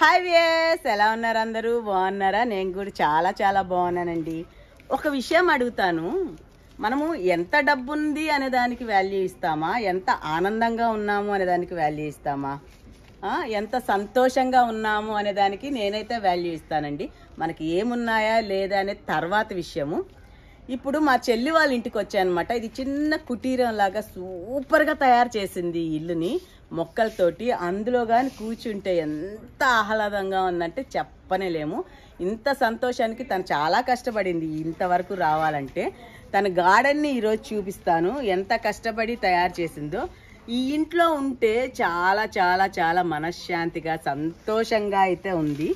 hi వ్యేస్ ఎలా ఉన్నారు అందరూ బాగున్నారా నేను కూడా చాలా చాలా బాగున్నానండి ఒక విషయం అడుగుతాను మనము ఎంత డబ్బు ఉంది అనే దానికి వాల్యూ ఇస్తామా ఎంత ఆనందంగా ఉన్నాము అనే దానికి వాల్యూ ఇస్తామా ఎంత సంతోషంగా ఉన్నాము అనే దానికి నేనైతే వాల్యూ ఇస్తానండి మనకి ఏమున్నాయా లేదా అనే తర్వాత విషయము ఇప్పుడు మా చెల్లి వాళ్ళ ఇంటికి వచ్చానమాట ఇది చిన్న కుటీరం లాగా సూపర్గా తయారు చేసింది ఇల్లుని మొక్కలతోటి అందులో కానీ కూర్చుంటే ఎంత ఆహ్లాదంగా ఉందంటే చెప్పనే ఇంత సంతోషానికి తను చాలా కష్టపడింది ఇంతవరకు రావాలంటే తన గార్డెన్ని ఈరోజు చూపిస్తాను ఎంత కష్టపడి తయారు చేసిందో ఈ ఇంట్లో ఉంటే చాలా చాలా చాలా మనశ్శాంతిగా సంతోషంగా అయితే ఉంది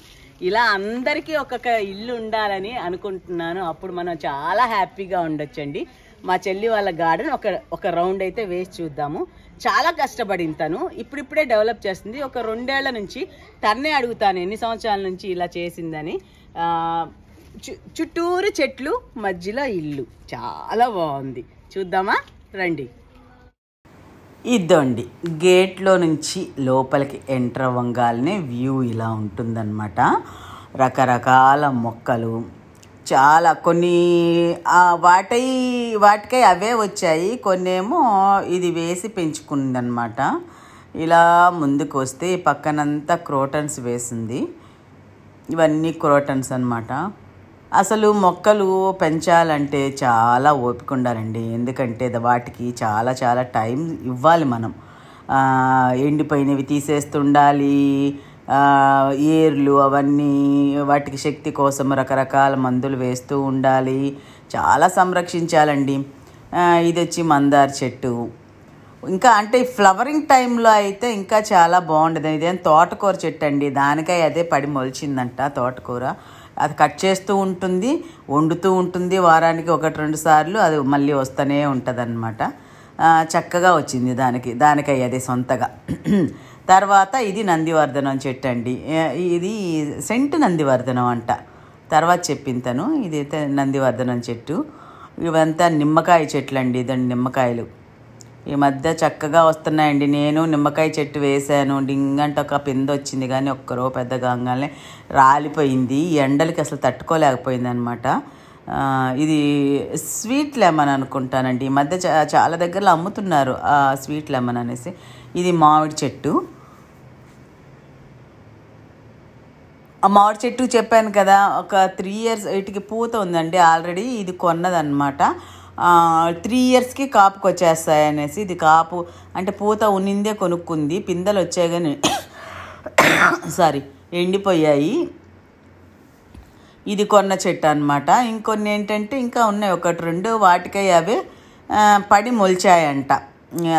ఇలా అందరికీ ఒక్కొక్క ఇల్లు ఉండాలని అనుకుంటున్నాను అప్పుడు మనం చాలా హ్యాపీగా ఉండొచ్చండి మా చెల్లి వాళ్ళ గార్డెన్ ఒక ఒక రౌండ్ అయితే వేసి చూద్దాము చాలా కష్టపడింది తను ఇప్పుడిప్పుడే డెవలప్ చేస్తుంది ఒక రెండేళ్ల నుంచి తన్నే అడుగుతాను ఎన్ని సంవత్సరాల నుంచి ఇలా చేసిందని చుట్టూరు చెట్లు మధ్యలో ఇల్లు చాలా బాగుంది చూద్దామా రండి ఇదండి గేట్లో నుంచి లోపలికి ఎంటర్ అవ్వగాలనే వ్యూ ఇలా ఉంటుందన్నమాట రకరకాల మొక్కలు చాలా కొన్ని వాటి వాటికై అవే వచ్చాయి కొన్నేమో ఇది వేసి పెంచుకుందనమాట ఇలా ముందుకు వస్తే పక్కనంతా క్రోటన్స్ వేసింది ఇవన్నీ క్రోటన్స్ అనమాట అసలు మొక్కలు పెంచాలంటే చాలా ఓపిక ఉండాలండి ఎందుకంటే వాటికి చాలా చాలా టైం ఇవ్వాలి మనం ఎండిపోయినవి తీసేస్తుండాలి ఏర్లు అవన్నీ వాటికి శక్తి కోసం రకరకాల మందులు వేస్తూ ఉండాలి చాలా సంరక్షించాలండి ఇది వచ్చి మందార చెట్టు ఇంకా అంటే ఫ్లవరింగ్ టైంలో అయితే ఇంకా చాలా బాగుండదు ఇదేం తోటకూర చెట్టు అండి దానికై అదే పడి మొలిచిందంట తోటకూర అది కట్ చేస్తూ ఉంటుంది వండుతూ ఉంటుంది వారానికి ఒకటి రెండు సార్లు అది మళ్ళీ వస్తూనే ఉంటుంది చక్కగా వచ్చింది దానికి దానికి అయ్యేది సొంతగా తర్వాత ఇది నందివర్ధనం చెట్టు అండి ఇది సెంటు నందివర్ధనం అంట తర్వాత చెప్పిన తను అయితే నందివర్ధనం చెట్టు ఇవంతా నిమ్మకాయ చెట్లు అండి ఇదండి నిమ్మకాయలు ఈ మధ్య చక్కగా వస్తున్నాయండి నేను నిమ్మకాయ చెట్టు వేశాను డింగంట ఒక పింద వచ్చింది కానీ ఒక్కరో పెద్ద గంగానే రాలిపోయింది ఎండలకి అసలు తట్టుకోలేకపోయింది అనమాట ఇది స్వీట్ లెమన్ అనుకుంటానండి ఈ మధ్య చాలా దగ్గరలో అమ్ముతున్నారు ఆ స్వీట్ లెమన్ అనేసి ఇది మామిడి చెట్టు ఆ మామిడి చెట్టు చెప్పాను కదా ఒక త్రీ ఇయర్స్ వీటికి పూత ఉందండి ఆల్రెడీ ఇది కొన్నదనమాట త్రీ ఇయర్స్కి కాపుకి వచ్చేస్తాయి అనేసి ఇది కాపు అంటే పూత ఉన్నిందే కొనుక్కుంది పిందెలు వచ్చాయి కానీ సారీ ఎండిపోయాయి ఇది కొన్న చెట్టు అనమాట ఇంకొన్ని ఏంటంటే ఇంకా ఉన్నాయి ఒకటి రెండు వాటికై అవి పడి మొలిచాయంట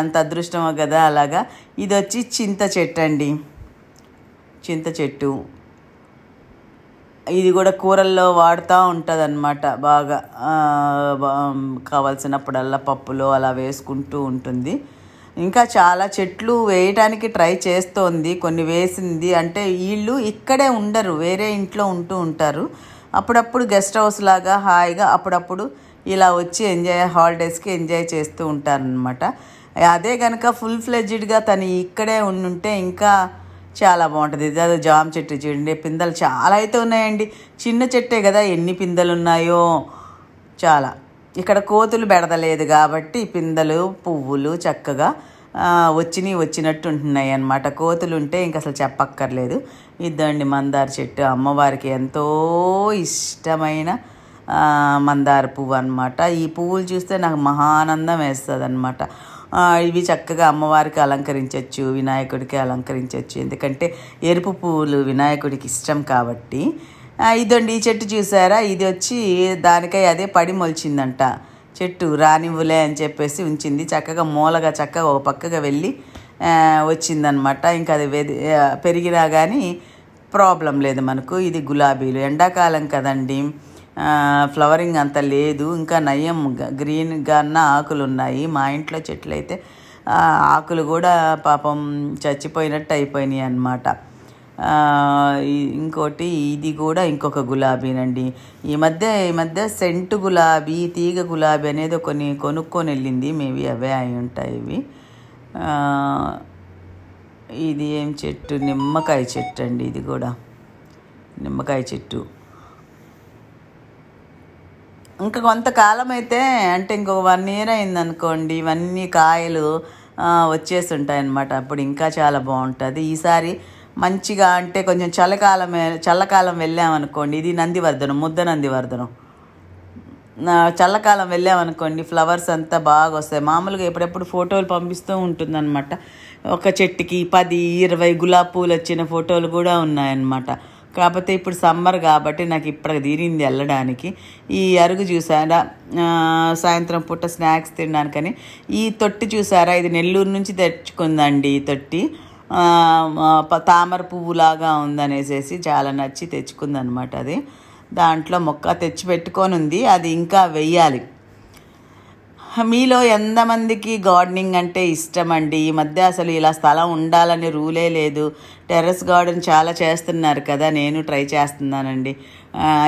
అంత అదృష్టమో కదా అలాగా ఇది వచ్చి చింత చెట్టు అండి చింత చెట్టు ఇది కూడా కూరల్లో వాడుతూ ఉంటుంది అనమాట బాగా కావలసినప్పుడల్లా పప్పులో అలా వేసుకుంటూ ఉంటుంది ఇంకా చాలా చెట్లు వేయటానికి ట్రై చేస్తోంది కొన్ని వేసింది అంటే వీళ్ళు ఇక్కడే ఉండరు వేరే ఇంట్లో ఉంటూ ఉంటారు అప్పుడప్పుడు గెస్ట్ హౌస్ లాగా హాయిగా అప్పుడప్పుడు ఇలా వచ్చి ఎంజాయ్ హాలిడేస్కి ఎంజాయ్ చేస్తూ ఉంటారనమాట అదే కనుక ఫుల్ ఫ్లెడ్జ్డ్గా తను ఇక్కడే ఉండుంటే ఇంకా చాలా బాగుంటుంది అదే జామ చెట్టు చూడండి పిందలు చాలా అయితే ఉన్నాయండి చిన్న చెట్టే కదా ఎన్ని పిందలు ఉన్నాయో చాలా ఇక్కడ కోతులు బెడదలేదు కాబట్టి పిందలు పువ్వులు చక్కగా వచ్చినవి వచ్చినట్టు ఉంటున్నాయి అన్నమాట కోతులు ఉంటే ఇంక అసలు చెప్పక్కర్లేదు ఇద్దండి మందార చెట్టు అమ్మవారికి ఎంతో ఇష్టమైన మందార పువ్వు అనమాట ఈ పువ్వులు చూస్తే నాకు మహానందం వేస్తుంది అనమాట ఇవి చక్కగా అమ్మవారికి అలంకరించవచ్చు వినాయకుడికి అలంకరించవచ్చు ఎందుకంటే ఎరుపు పువ్వులు వినాయకుడికి ఇష్టం కాబట్టి ఇదండి ఈ చెట్టు చూసారా ఇది వచ్చి దానికై అదే పడి మొలిచిందంట చెట్టు రానివ్వులే అని చెప్పేసి ఉంచింది చక్కగా మూలగా చక్కగా ఒక పక్కగా వెళ్ళి వచ్చిందనమాట ఇంకా అది పెరిగినా కానీ ప్రాబ్లం లేదు మనకు ఇది గులాబీలు ఎండాకాలం కదండి ఫ్లవరింగ్ అంత లేదు ఇంకా నయం గ్రీన్ గాన్న ఆకులు ఉన్నాయి మా ఇంట్లో చెట్లు అయితే ఆకులు కూడా పాపం చచ్చిపోయినట్టు అయిపోయినాయి అన్నమాట ఇంకోటి ఇది కూడా ఇంకొక గులాబీనండి ఈ మధ్య ఈ మధ్య సెంటు గులాబీ తీగ గులాబీ అనేది కొన్ని కొనుక్కొని వెళ్ళింది మేబీ అవే అయి ఉంటాయి ఇవి ఇది ఏం చెట్టు నిమ్మకాయ చెట్టు అండి ఇది కూడా నిమ్మకాయ చెట్టు ఇంకా కొంతకాలం అయితే అంటే ఇంకో వన్ ఇయర్ అయిందనుకోండి ఇవన్నీ కాయలు వచ్చేసి అన్నమాట అప్పుడు ఇంకా చాలా బాగుంటుంది ఈసారి మంచిగా అంటే కొంచెం చల్లకాలమే చల్లకాలం వెళ్ళామనుకోండి ఇది నందివర్ధనం ముద్ద నందివర్ధనం చల్లకాలం వెళ్ళామనుకోండి ఫ్లవర్స్ అంతా బాగా వస్తాయి మామూలుగా ఎప్పుడెప్పుడు ఫోటోలు పంపిస్తూ ఉంటుందన్నమాట ఒక చెట్టుకి పది ఇరవై గులాబీ పూలు వచ్చిన ఫోటోలు కూడా ఉన్నాయన్నమాట కాకపోతే ఇప్పుడు సమ్మర్ కాబట్టి నాకు ఇప్పటికి తీరింది వెళ్ళడానికి ఈ అరుగు చూసారా సాయంత్రం పూట స్నాక్స్ తినడానికని ఈ తొట్టి చూసారా ఇది నెల్లూరు నుంచి తెచ్చుకుందండి ఈ తొట్టి తామర పువ్వులాగా ఉందనేసేసి చాలా నచ్చి తెచ్చుకుందనమాట అది దాంట్లో మొక్క తెచ్చి పెట్టుకొని ఉంది అది ఇంకా వెయ్యాలి మీలో ఎంతమందికి గార్డెనింగ్ అంటే ఇష్టం అండి ఈ మధ్య అసలు ఇలా స్థలం ఉండాలని రూలే లేదు టెర్రస్ గార్డెన్ చాలా చేస్తున్నారు కదా నేను ట్రై చేస్తున్నానండి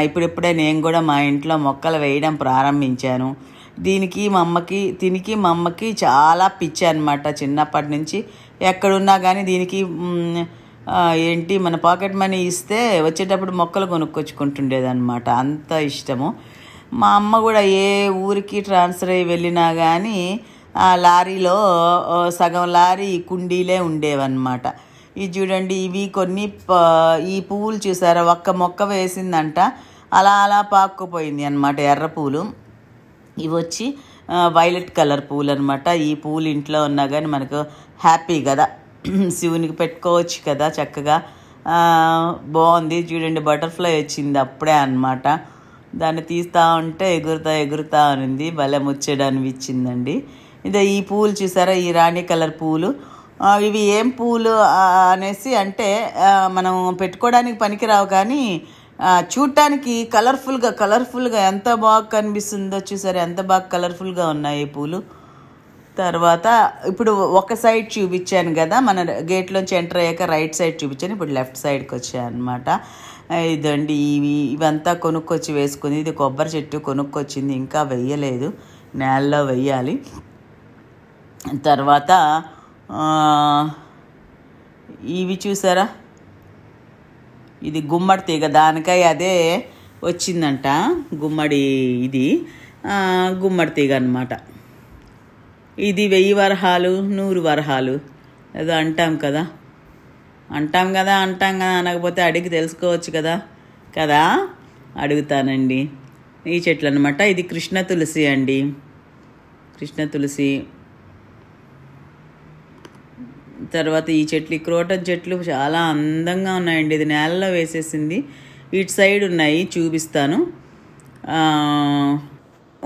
ఇప్పుడిప్పుడే నేను కూడా మా ఇంట్లో మొక్కలు వేయడం ప్రారంభించాను దీనికి మా అమ్మకి దీనికి మా అమ్మకి చాలా పిచ్చి అనమాట చిన్నప్పటి నుంచి ఎక్కడున్నా కానీ దీనికి ఏంటి మన పాకెట్ మనీ ఇస్తే వచ్చేటప్పుడు మొక్కలు కొనుక్కొచ్చుకుంటుండేదన్నమాట అంత ఇష్టము మా అమ్మ కూడా ఏ ఊరికి ట్రాన్స్ఫర్ అయ్యి వెళ్ళినా కానీ ఆ లారీలో సగం లారీ కుండీలే ఉండేవన్నమాట ఇది చూడండి ఇవి కొన్ని ఈ పువ్వులు చూసారా ఒక్క మొక్క వేసిందంట అలా అలా పాక్కుపోయింది అనమాట ఎర్ర పూలు ఇవి వచ్చి వైలెట్ కలర్ పూలు అనమాట ఈ పూలు ఇంట్లో ఉన్నా కానీ మనకు హ్యాపీ కదా శివునికి పెట్టుకోవచ్చు కదా చక్కగా బాగుంది చూడండి బటర్ఫ్లై వచ్చింది అప్పుడే అనమాట దాన్ని తీస్తా ఉంటే ఎగురుతా ఎగురుతా ఉంది భలే ముచ్చడు అనిపించిందండి ఇదే ఈ పూలు చూసారా ఈ రాణి కలర్ పూలు ఇవి ఏం పూలు అనేసి అంటే మనం పెట్టుకోవడానికి పనికిరావు కానీ చూడటానికి కలర్ఫుల్గా కలర్ఫుల్గా ఎంత బాగా కనిపిస్తుందో చూసారా ఎంత బాగా కలర్ఫుల్గా ఉన్నాయి ఈ పూలు తర్వాత ఇప్పుడు ఒక సైడ్ చూపించాను కదా మన గేట్లోంచి ఎంటర్ అయ్యాక రైట్ సైడ్ చూపించాను ఇప్పుడు లెఫ్ట్ సైడ్కి వచ్చాను అనమాట ఇదండి ఇవి ఇవంతా కొనుక్కొచ్చి వేసుకుంది ఇది కొబ్బరి చెట్టు కొనుక్కొచ్చింది ఇంకా వెయ్యలేదు నేలలో వెయ్యాలి తర్వాత ఇవి చూసారా ఇది గుమ్మడి తీగ దానికై అదే వచ్చిందంట గుమ్మడి ఇది గుమ్మడి తీగ అనమాట ఇది వెయ్యి వరహాలు నూరు వరహాలు ఏదో అంటాం కదా అంటాం కదా అంటాం కదా అనకపోతే అడిగి తెలుసుకోవచ్చు కదా కదా అడుగుతానండి ఈ చెట్లు అనమాట ఇది కృష్ణ తులసి అండి కృష్ణ తులసి తర్వాత ఈ చెట్లు ఈ క్రోటన్ చెట్లు చాలా అందంగా ఉన్నాయండి ఇది నేలలో వేసేసింది ఇటు సైడ్ ఉన్నాయి చూపిస్తాను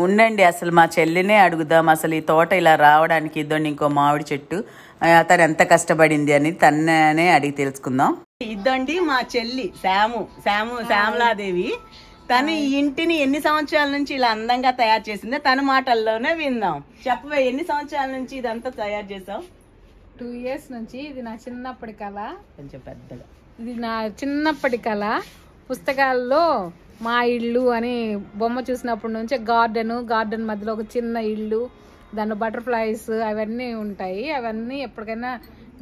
ఉండండి అసలు మా చెల్లినే అడుగుదాం అసలు ఈ తోట ఇలా రావడానికి ఇద్దండి ఇంకో మామిడి చెట్టు తను ఎంత కష్టపడింది అని తననే అడిగి తెలుసుకుందాం ఇదండి మా చెల్లి శాము శాము శ్యామలాదేవి తను ఈ ఇంటిని ఎన్ని సంవత్సరాల నుంచి ఇలా అందంగా తయారు చేసిందో తన మాటల్లోనే విందాం చెప్పవే ఎన్ని సంవత్సరాల నుంచి ఇదంతా తయారు చేసావు టూ ఇయర్స్ నుంచి ఇది నా చిన్నప్పటి కళ కొంచెం పెద్దగా ఇది నా చిన్నప్పటి కళ పుస్తకాల్లో మా ఇల్లు అని బొమ్మ చూసినప్పటి నుంచి గార్డెను గార్డెన్ మధ్యలో ఒక చిన్న ఇల్లు దాని బటర్ఫ్లైస్ అవన్నీ ఉంటాయి అవన్నీ ఎప్పటికైనా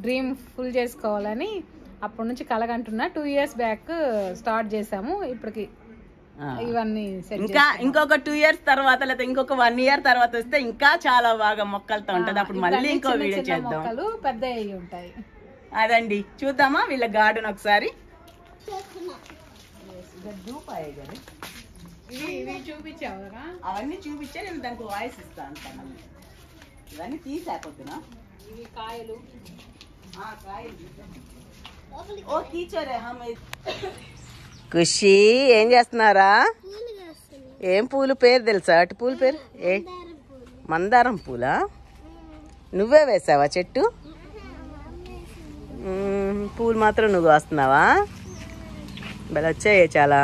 డ్రీమ్ ఫుల్ చేసుకోవాలని అప్పటి నుంచి కలగంటున్నా టూ ఇయర్స్ బ్యాక్ స్టార్ట్ చేసాము ఇప్పటికి ఇవన్నీ ఇంకా ఇంకొక టూ ఇయర్స్ తర్వాత లేదా ఇంకొక వన్ ఇయర్ తర్వాత వస్తే ఇంకా చాలా బాగా మొక్కలతో ఉంటది అప్పుడు మళ్ళీ ఇంకో వీడియో చేద్దాం పెద్ద ఉంటాయి అదండి చూద్దామా వీళ్ళ గార్డెన్ ఒకసారి అవన్నీ చూపించా నేను దానికి వాయిస్ ఇస్తాను ఇవన్నీ తీసేపొద్దునా కాయలు ఓ ఏం చేస్తున్నారా ఏం పూలు పేరు తెలుసా అటు పూల పేరు ఏ మందారం పూలా నువ్వే వేసావా చెట్టు పూలు మాత్రం నువ్వు వస్తున్నావా బలొచ్చాయే చాలా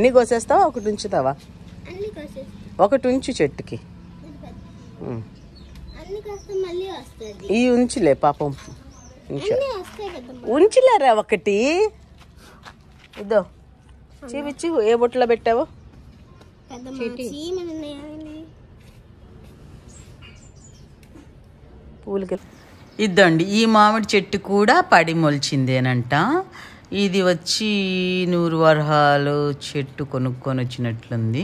అన్నీ కోసేస్తావా ఒకటి ఉంచుతావా ఒకటి ఉంచు చెట్టుకి ఈ ఉంచులే పాపం ఉంచు ఉంచులేరా ఒకటి ఇదో చూపించు ఏ బొట్లో పెట్టావు పూలకి ఇద్దండి ఈ మామిడి చెట్టు కూడా పడి మొలిచిందేనంట ఇది వచ్చి నూరు వరహాలు చెట్టు కొనుక్కొని వచ్చినట్లుంది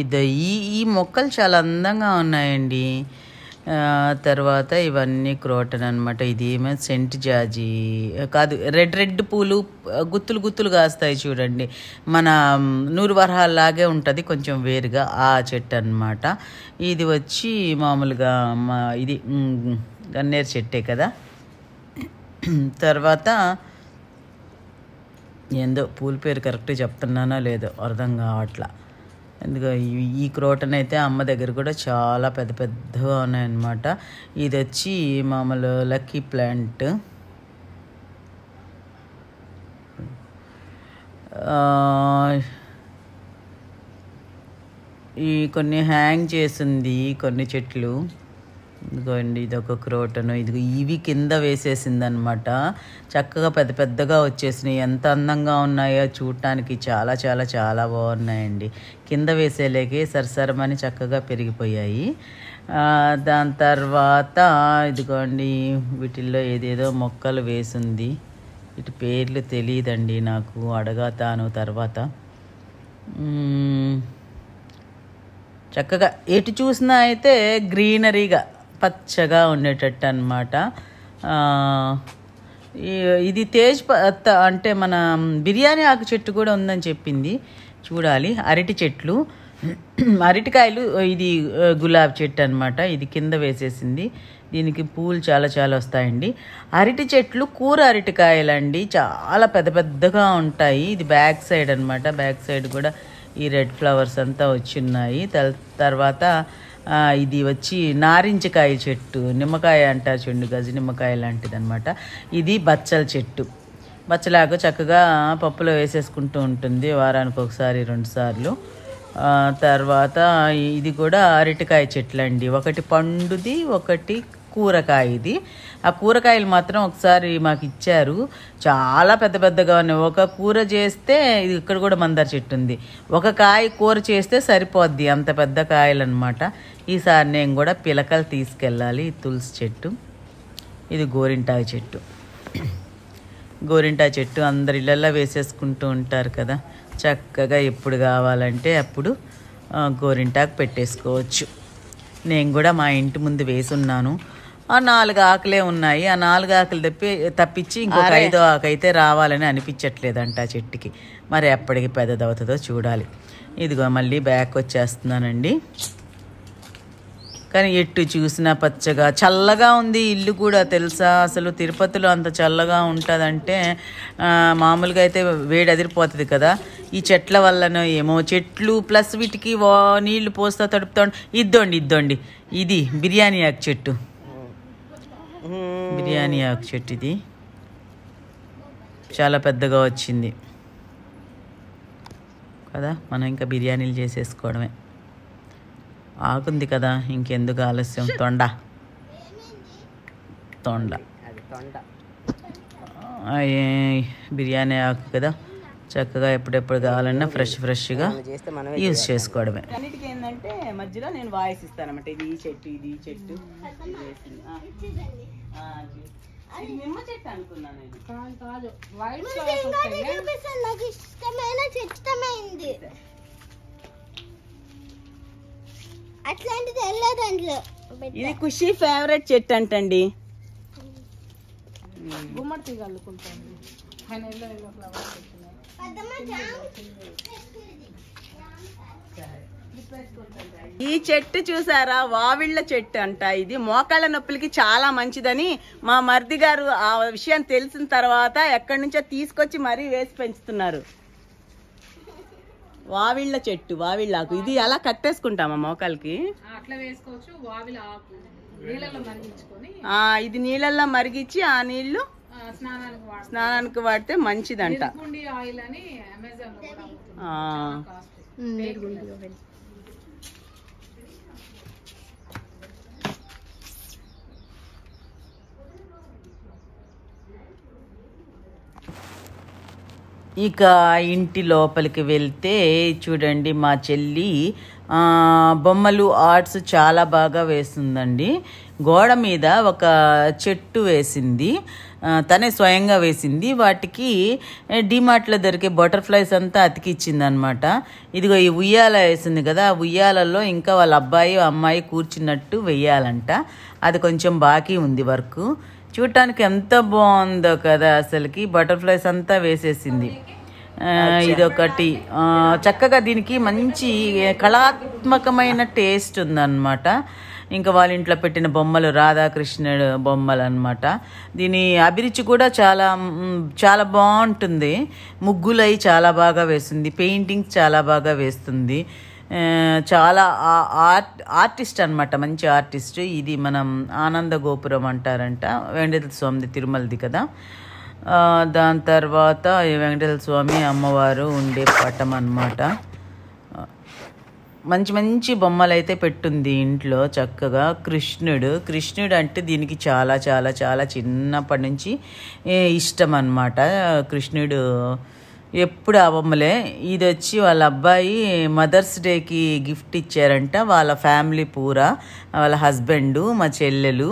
ఇది ఈ ఈ మొక్కలు చాలా అందంగా ఉన్నాయండి తర్వాత ఇవన్నీ క్రోటన్ అనమాట ఇది ఏమో సెంట్ జాజి కాదు రెడ్ రెడ్ పూలు గుత్తులు గుత్తులు కాస్తాయి చూడండి మన నూరు లాగే ఉంటుంది కొంచెం వేరుగా ఆ చెట్టు అనమాట ఇది వచ్చి మామూలుగా మా ఇది గన్నేరు చెట్టే కదా తర్వాత ఏందో పూల పేరు కరెక్ట్గా చెప్తున్నానో లేదో అర్థం కావట్లా ఎందుకు ఈ క్రోటన్ అయితే అమ్మ దగ్గర కూడా చాలా పెద్ద పెద్దగా ఉన్నాయన్నమాట ఇది వచ్చి మామూలు లక్కీ ప్లాంట్ ఈ కొన్ని హ్యాంగ్ చేసింది కొన్ని చెట్లు ఇదిగోండి ఇది ఒక క్రోటను ఇది ఇవి కింద వేసేసిందనమాట చక్కగా పెద్ద పెద్దగా వచ్చేసినాయి ఎంత అందంగా ఉన్నాయో చూడటానికి చాలా చాలా చాలా బాగున్నాయండి కింద వేసేలేకే సరసరమని చక్కగా పెరిగిపోయాయి దాని తర్వాత ఇదిగోండి వీటిల్లో ఏదేదో మొక్కలు వేసింది ఇటు పేర్లు తెలియదండి నాకు అడగతాను తర్వాత చక్కగా ఎటు చూసినా అయితే గ్రీనరీగా పచ్చగా ఉండేటట్టు అనమాట ఇది తేజ్ పత్త అంటే మన బిర్యానీ ఆకు చెట్టు కూడా ఉందని చెప్పింది చూడాలి అరటి చెట్లు అరటికాయలు ఇది గులాబీ చెట్టు అనమాట ఇది కింద వేసేసింది దీనికి పూలు చాలా చాలా వస్తాయండి అరటి చెట్లు కూర అరటికాయలండి చాలా పెద్ద పెద్దగా ఉంటాయి ఇది బ్యాక్ సైడ్ అనమాట బ్యాక్ సైడ్ కూడా ఈ రెడ్ ఫ్లవర్స్ అంతా వచ్చి ఉన్నాయి తర్వాత ఇది వచ్చి నారింజకాయ చెట్టు నిమ్మకాయ అంటారు చెండు గజ నిమ్మకాయ లాంటిది అనమాట ఇది బచ్చల చెట్టు బచ్చలాకు చక్కగా పప్పులో వేసేసుకుంటూ ఉంటుంది వారానికి ఒకసారి రెండు సార్లు తర్వాత ఇది కూడా అరటికాయ చెట్లు అండి ఒకటి పండుది ఒకటి కూరకాయ ఇది ఆ కూరకాయలు మాత్రం ఒకసారి మాకు ఇచ్చారు చాలా పెద్ద పెద్దగా ఉన్నాయి ఒక కూర చేస్తే ఇది ఇక్కడ కూడా మందార చెట్టు ఉంది ఒక కాయ కూర చేస్తే సరిపోద్ది అంత పెద్ద కాయలు అనమాట ఈసారి నేను కూడా పిలకలు తీసుకెళ్ళాలి తులసి చెట్టు ఇది గోరింటాయి చెట్టు గోరింటాయి చెట్టు అందరి ఇళ్ళల్లో వేసేసుకుంటూ ఉంటారు కదా చక్కగా ఎప్పుడు కావాలంటే అప్పుడు గోరింటాకు పెట్టేసుకోవచ్చు నేను కూడా మా ఇంటి ముందు వేసున్నాను ఆ నాలుగు ఆకులే ఉన్నాయి ఆ నాలుగు ఆకులు తప్పి తప్పించి ఇంకొక ఐదో ఆకు అయితే రావాలని అనిపించట్లేదంట ఆ చెట్టుకి మరి ఎప్పటికి పెద్దదవుతుందో చూడాలి ఇదిగో మళ్ళీ బ్యాక్ వచ్చేస్తున్నానండి కానీ ఎట్టు చూసినా పచ్చగా చల్లగా ఉంది ఇల్లు కూడా తెలుసా అసలు తిరుపతిలో అంత చల్లగా ఉంటుందంటే మామూలుగా అయితే వేడి అదిరిపోతుంది కదా ఈ చెట్ల వల్లనో ఏమో చెట్లు ప్లస్ వీటికి నీళ్లు పోస్తా తడుపుతా ఇద్దండి ఇద్దండి ఇది బిర్యానీ ఆకు చెట్టు బిర్యానీ ఆకు చెట్టు ఇది చాలా పెద్దగా వచ్చింది కదా మనం ఇంకా బిర్యానీలు చేసేసుకోవడమే ఆకుంది కదా ఇంకెందుకు ఆలస్యం తొండ తొండ బిర్యానీ ఆకు కదా చక్కగా ఎప్పుడెప్పుడు కావాలన్నా ఫ్రెష్ ఫ్రెష్గా యూజ్ చేసుకోవడమే అన్నిటికీ ఏంటంటే మధ్యలో నేను వాయిస్ అనమాట ఇది ఈ చెట్టు ఇది చెట్టు ఇది నాకు ఇష్టమైన అట్లాంటిది ఖుషి ఫేవరెట్ చెట్టు అంటండి గుమ్మడి తీగ అల్లుకుంటాను ఈ చెట్టు చూసారా వావిళ్ళ చెట్టు అంట ఇది మోకాళ్ళ నొప్పులకి చాలా మంచిదని మా మరిది గారు ఆ విషయం తెలిసిన తర్వాత ఎక్కడి నుంచో తీసుకొచ్చి మరీ వేసి పెంచుతున్నారు వావిళ్ళ చెట్టు వావిళ్ళ ఆకు ఇది ఎలా కట్టేసుకుంటామా మోకాళ్ళకి అట్లా ఇది నీళ్ళల్లో మరిగించి ఆ నీళ్లు స్నానానికి వాడితే మంచిదంట ఇక ఇంటి లోపలికి వెళ్తే చూడండి మా చెల్లి బొమ్మలు ఆర్ట్స్ చాలా బాగా వేస్తుందండి గోడ మీద ఒక చెట్టు వేసింది తనే స్వయంగా వేసింది వాటికి డిమార్ట్లో దొరికే బటర్ఫ్లైస్ అంతా అతికిచ్చింది అనమాట ఇదిగో ఈ ఉయ్యాల వేసింది కదా ఆ ఉయ్యాలలో ఇంకా వాళ్ళ అబ్బాయి అమ్మాయి కూర్చున్నట్టు వెయ్యాలంట అది కొంచెం బాకీ ఉంది వర్క్ చూడటానికి ఎంత బాగుందో కదా అసలుకి బటర్ఫ్లైస్ అంతా వేసేసింది ఇదొకటి చక్కగా దీనికి మంచి కళాత్మకమైన టేస్ట్ ఉందన్నమాట ఇంకా వాళ్ళ ఇంట్లో పెట్టిన బొమ్మలు రాధాకృష్ణుడు బొమ్మలు అనమాట దీని అభిరుచి కూడా చాలా చాలా బాగుంటుంది ముగ్గులై చాలా బాగా వేస్తుంది పెయింటింగ్ చాలా బాగా వేస్తుంది చాలా ఆర్ట్ ఆర్టిస్ట్ అనమాట మంచి ఆర్టిస్ట్ ఇది మనం ఆనంద గోపురం అంటారంట వెంకటేశ్వర స్వామిది తిరుమలది కదా దాని తర్వాత వెంకటేశ్వర స్వామి అమ్మవారు ఉండే పటం అనమాట మంచి మంచి బొమ్మలు అయితే పెట్టుంది ఇంట్లో చక్కగా కృష్ణుడు కృష్ణుడు అంటే దీనికి చాలా చాలా చాలా చిన్నప్పటి నుంచి ఇష్టం అనమాట కృష్ణుడు ఎప్పుడు ఆ బొమ్మలే ఇది వచ్చి వాళ్ళ అబ్బాయి మదర్స్ డేకి గిఫ్ట్ ఇచ్చారంట వాళ్ళ ఫ్యామిలీ పూరా వాళ్ళ హస్బెండు మా చెల్లెలు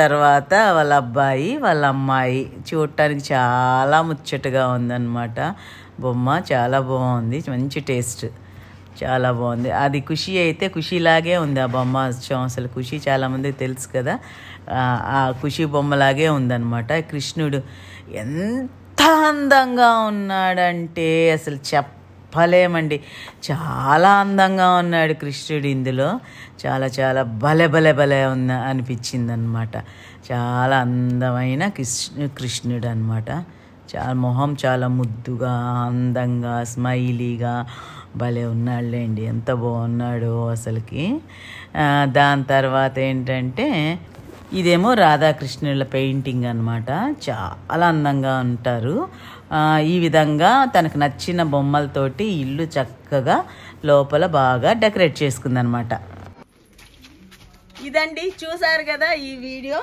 తర్వాత వాళ్ళ అబ్బాయి వాళ్ళ అమ్మాయి చూడటానికి చాలా ముచ్చటగా ఉందన్నమాట బొమ్మ చాలా బాగుంది మంచి టేస్ట్ చాలా బాగుంది అది ఖుషి అయితే ఖుషీలాగే ఉంది ఆ బొమ్మ అసలు ఖుషి చాలామందికి తెలుసు కదా ఆ ఖుషి బొమ్మలాగే ఉందన్నమాట కృష్ణుడు ఎంత ఎంత అందంగా ఉన్నాడంటే అసలు చెప్పలేమండి చాలా అందంగా ఉన్నాడు కృష్ణుడు ఇందులో చాలా చాలా భలే భలే భలే ఉన్న అనిపించింది అనమాట చాలా అందమైన కృష్ణ కృష్ణుడు అనమాట చాలా మొహం చాలా ముద్దుగా అందంగా స్మైలీగా భలే ఉన్నాడులేండి ఎంత బాగున్నాడు అసలుకి దాని తర్వాత ఏంటంటే ఇదేమో రాధాకృష్ణుల పెయింటింగ్ అనమాట చాలా అందంగా ఉంటారు ఈ విధంగా తనకు నచ్చిన బొమ్మలతోటి ఇల్లు చక్కగా లోపల బాగా డెకరేట్ చేసుకుందనమాట ఇదండి చూసారు కదా ఈ వీడియో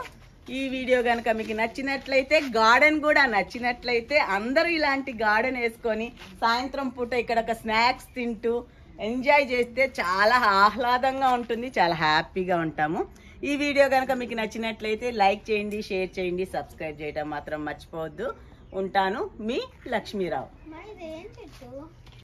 ఈ వీడియో కనుక మీకు నచ్చినట్లయితే గార్డెన్ కూడా నచ్చినట్లయితే అందరూ ఇలాంటి గార్డెన్ వేసుకొని సాయంత్రం పూట ఇక్కడ ఒక స్నాక్స్ తింటూ ఎంజాయ్ చేస్తే చాలా ఆహ్లాదంగా ఉంటుంది చాలా హ్యాపీగా ఉంటాము ఈ వీడియో కనుక మీకు నచ్చినట్లయితే లైక్ చేయండి షేర్ చేయండి సబ్స్క్రైబ్ చేయడం మాత్రం మర్చిపోవద్దు ఉంటాను మీ లక్ష్మీరావు